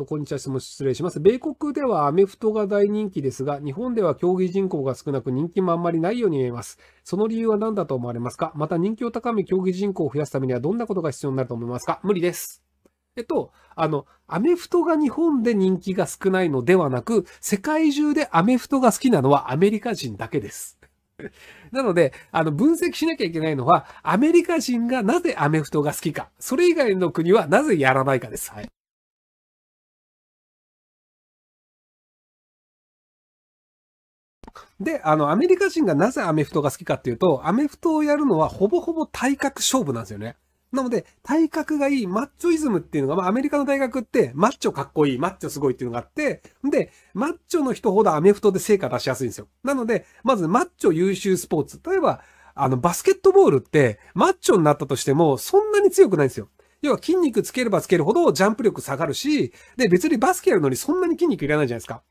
と、こんにちは。質問失礼します。米国ではアメフトが大人気ですが、日本では競技人口が少なく人気もあんまりないように見えます。その理由は何だと思われますかまた人気を高め競技人口を増やすためにはどんなことが必要になると思いますか無理です。えっと、あの、アメフトが日本で人気が少ないのではなく、世界中でアメフトが好きなのはアメリカ人だけです。なので、あの、分析しなきゃいけないのは、アメリカ人がなぜアメフトが好きか、それ以外の国はなぜやらないかです。はい。で、あの、アメリカ人がなぜアメフトが好きかっていうと、アメフトをやるのはほぼほぼ体格勝負なんですよね。なので、体格がいい、マッチョイズムっていうのが、まあ、アメリカの大学って、マッチョかっこいい、マッチョすごいっていうのがあって、で、マッチョの人ほどアメフトで成果出しやすいんですよ。なので、まず、マッチョ優秀スポーツ。例えば、あの、バスケットボールって、マッチョになったとしても、そんなに強くないんですよ。要は筋肉つければつけるほどジャンプ力下がるし、で、別にバスケやるのにそんなに筋肉いらないじゃないですか。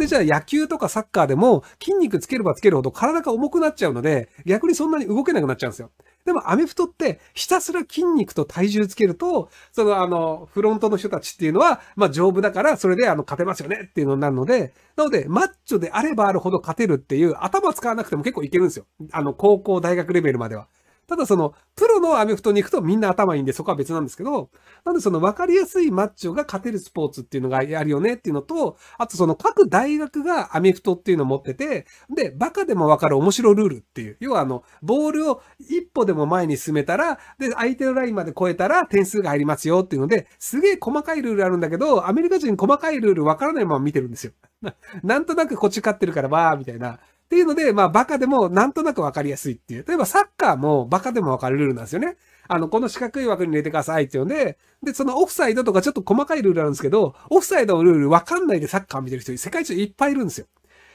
で、じゃあ野球とかサッカーでも筋肉つければつけるほど体が重くなっちゃうので、逆にそんなに動けなくなっちゃうんですよ。でもアメフトってひたすら筋肉と体重つけると、そのあの、フロントの人たちっていうのは、まあ丈夫だからそれであの勝てますよねっていうのになるので、なのでマッチョであればあるほど勝てるっていう頭使わなくても結構いけるんですよ。あの、高校、大学レベルまでは。ただその、プロのアメフトに行くとみんな頭いいんで、そこは別なんですけど、なんでその分かりやすいマッチョが勝てるスポーツっていうのがあるよねっていうのと、あとその各大学がアメフトっていうのを持ってて、で、バカでもわかる面白ルールっていう、要はあの、ボールを一歩でも前に進めたら、で、相手のラインまで越えたら点数が入りますよっていうので、すげえ細かいルールあるんだけど、アメリカ人細かいルールわからないまま見てるんですよ。なんとなくこっち勝ってるから、わーみたいな。っていうので、まあ、バカでもなんとなくわかりやすいっていう。例えばサッカーもバカでもわかるルールなんですよね。あの、この四角い枠に入れてくださいって言うんで、で、そのオフサイドとかちょっと細かいルールあるんですけど、オフサイドのルールわかんないでサッカー見てる人世界中いっぱいいるんですよ。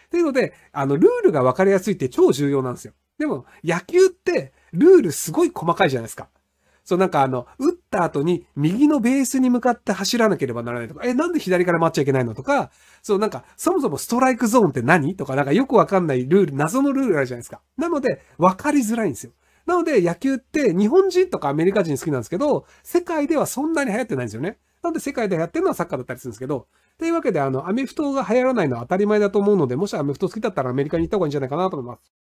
っていうので、あの、ルールがわかりやすいって超重要なんですよ。でも、野球って、ルールすごい細かいじゃないですか。そう、なんかあの、打っった後に、右のベースに向かって走らなければならないとか、え、なんで左から回っちゃいけないのとか、そう、なんか、そもそもストライクゾーンって何とか、なんかよくわかんないルール、謎のルールあるじゃないですか。なので、わかりづらいんですよ。なので、野球って日本人とかアメリカ人好きなんですけど、世界ではそんなに流行ってないんですよね。なんで、世界で流行ってるのはサッカーだったりするんですけど、というわけで、あの、アメフトが流行らないのは当たり前だと思うので、もしアメフト好きだったらアメリカに行った方がいいんじゃないかなと思います。